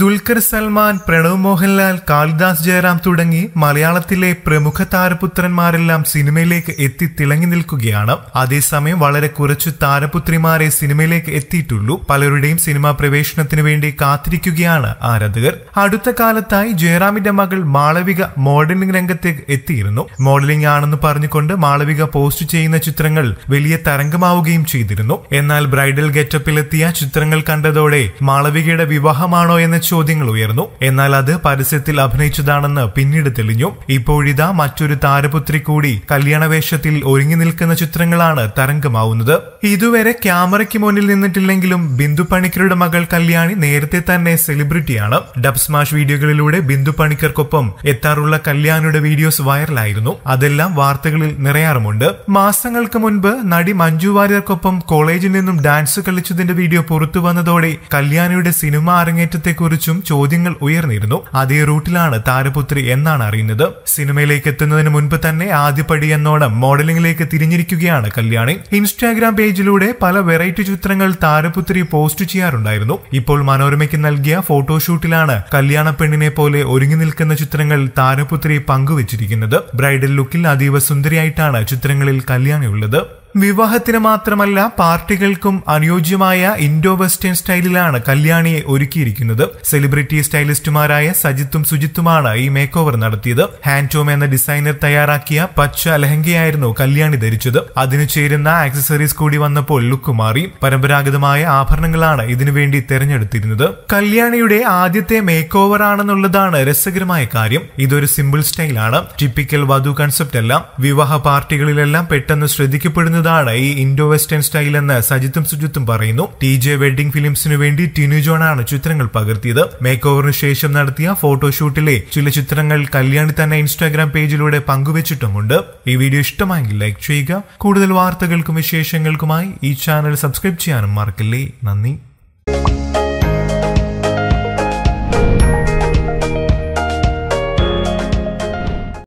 ദുൽഖർ സൽമാൻ പ്രണവ് മോഹൻലാൽ കാളിദാസ് ജയറാം തുടങ്ങി മലയാളത്തിലെ പ്രമുഖ താരപുത്രന്മാരെല്ലാം സിനിമയിലേക്ക് എത്തി തിളങ്ങി നിൽക്കുകയാണ് അതേസമയം വളരെ കുറച്ച് താരപുത്രിമാരെ സിനിമയിലേക്ക് എത്തിയിട്ടുള്ളൂ പലരുടെയും സിനിമാ പ്രവേശനത്തിന് വേണ്ടി കാത്തിരിക്കുകയാണ് ആരാധകർ അടുത്ത കാലത്തായി ജയറാമിന്റെ മകൾ മാളവിക മോഡലിംഗ് രംഗത്തേക്ക് എത്തിയിരുന്നു മോഡലിംഗ് ആണെന്ന് പറഞ്ഞുകൊണ്ട് മാളവിക പോസ്റ്റ് ചെയ്യുന്ന ചിത്രങ്ങൾ വലിയ തരംഗമാവുകയും ചെയ്തിരുന്നു എന്നാൽ ബ്രൈഡൽ ഗെറ്റപ്പിലെത്തിയ ചിത്രങ്ങൾ കണ്ടതോടെ മാളവികയുടെ വിവാഹമാണോ എന്ന് എന്ന ചോദ്യങ്ങൾ ഉയർന്നു എന്നാൽ അത് പരസ്യത്തിൽ അഭിനയിച്ചതാണെന്ന് പിന്നീട് തെളിഞ്ഞു ഇപ്പോഴിതാ മറ്റൊരു താരപുത്രി കൂടി കല്യാണവേഷത്തിൽ ഒരുങ്ങി നിൽക്കുന്ന ചിത്രങ്ങളാണ് തരംഗമാവുന്നത് ഇതുവരെ ക്യാമറയ്ക്ക് മുന്നിൽ നിന്നിട്ടില്ലെങ്കിലും ബിന്ദു പണിക്കരുടെ മകൾ കല്യാണി നേരത്തെ തന്നെ സെലിബ്രിറ്റിയാണ് ഡബ് സ്മാഷ് വീഡിയോകളിലൂടെ ബിന്ദു പണിക്കർക്കൊപ്പം എത്താറുള്ള കല്യാണിയുടെ വീഡിയോസ് വൈറലായിരുന്നു അതെല്ലാം വാർത്തകളിൽ നിറയാറുമുണ്ട് മാസങ്ങൾക്ക് മുൻപ് നടി മഞ്ജു വാര്യർക്കൊപ്പം കോളേജിൽ നിന്നും ഡാൻസ് കളിച്ചതിന്റെ വീഡിയോ പുറത്തു വന്നതോടെ കല്യാണിയുടെ സിനിമ അരങ്ങേറ്റത്തെക്കുറിച്ച് കുറിച്ചും ചോദ്യങ്ങൾ ഉയർന്നിരുന്നു അതേ റൂട്ടിലാണ് താരപുത്രി എന്നാണ് അറിയുന്നത് സിനിമയിലേക്ക് എത്തുന്നതിന് മുൻപ് തന്നെ ആദ്യപടി എന്നോണം മോഡലിംഗിലേക്ക് തിരിഞ്ഞിരിക്കുകയാണ് കല്യാണി ഇൻസ്റ്റാഗ്രാം പേജിലൂടെ പല വെറൈറ്റി ചിത്രങ്ങൾ താരപുത്രി പോസ്റ്റ് ചെയ്യാറുണ്ടായിരുന്നു ഇപ്പോൾ മനോരമയ്ക്ക് നൽകിയ ഫോട്ടോഷൂട്ടിലാണ് കല്യാണ പെണ്ണിനെ പോലെ ഒരുങ്ങി നിൽക്കുന്ന ചിത്രങ്ങൾ താരപുത്രി പങ്കുവച്ചിരിക്കുന്നത് ബ്രൈഡൽ ലുക്കിൽ അതീവ സുന്ദരിയായിട്ടാണ് ചിത്രങ്ങളിൽ കല്യാണി ഉള്ളത് വിവാഹത്തിന് മാത്രമല്ല പാർട്ടികൾക്കും അനുയോജ്യമായ ഇൻഡോ വെസ്റ്റേൺ സ്റ്റൈലിലാണ് കല്യാണിയെ ഒരുക്കിയിരിക്കുന്നത് സെലിബ്രിറ്റി സ്റ്റൈലിസ്റ്റുമാരായ സജിത്തും സുജിത്തുമാണ് ഈ മേക്ക് ഓവർ നടത്തിയത് ഹാൻഡ്ടോം എന്ന ഡിസൈനർ തയ്യാറാക്കിയ പച്ച ലഹങ്കയായിരുന്നു കല്യാണി ധരിച്ചത് അതിനു ചേരുന്ന ആക്സസറീസ് കൂടി വന്നപ്പോൾ ലുക്ക് മാറി പരമ്പരാഗതമായ ആഭരണങ്ങളാണ് ഇതിനുവേണ്ടി തെരഞ്ഞെടുത്തിരുന്നത് കല്യാണിയുടെ ആദ്യത്തെ മേക്ക് ഓവർ ആണെന്നുള്ളതാണ് രസകരമായ കാര്യം ഇതൊരു സിമ്പിൾ സ്റ്റൈലാണ് ടിപ്പിക്കൽ വധു കൺസെപ്റ്റ് അല്ല വിവാഹ പാർട്ടികളിലെല്ലാം പെട്ടെന്ന് ശ്രദ്ധിക്കപ്പെടുന്നത് എന്നതാണ് ഈ ഇൻഡോ വെസ്റ്റേൺ സ്റ്റൈൽ എന്ന് സജിത്തും സുജിത്തും പറയുന്നു ടി ജെ വെഡിംഗ് ഫിലിംസിനു വേണ്ടി ടിനു ആണ് ചിത്രങ്ങൾ പകർത്തിയത് മേക്ക് ഓവറിന് ശേഷം നടത്തിയ ഫോട്ടോഷൂട്ടിലെ ചില ചിത്രങ്ങൾ കല്യാണി തന്നെ ഇൻസ്റ്റാഗ്രാം പേജിലൂടെ പങ്കുവച്ചിട്ടുമുണ്ട് ഈ വീഡിയോ ഇഷ്ടമായെങ്കിൽ ലൈക്ക് ചെയ്യുക കൂടുതൽ വാർത്തകൾക്കും വിശേഷങ്ങൾക്കുമായി ഈ ചാനൽ സബ്സ്ക്രൈബ് ചെയ്യാനും മറക്കില്ലേ നന്ദി